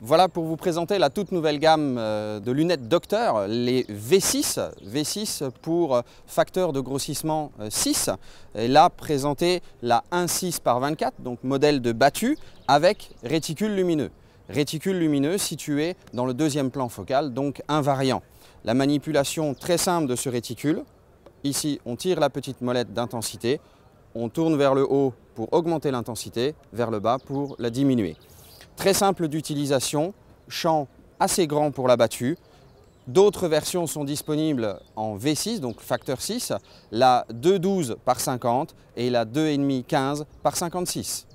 Voilà pour vous présenter la toute nouvelle gamme euh, de lunettes Docteur, les V6, V6 pour euh, facteur de grossissement 6. Euh, Et là, présenter la 1,6 par 24, donc modèle de battu, avec réticule lumineux. Réticule lumineux situé dans le deuxième plan focal, donc invariant. La manipulation très simple de ce réticule. Ici, on tire la petite molette d'intensité, on tourne vers le haut pour augmenter l'intensité, vers le bas pour la diminuer. Très simple d'utilisation, champ assez grand pour la battue. D'autres versions sont disponibles en V6, donc facteur 6, la 2,12 par 50 et la 2,5 15 par 56.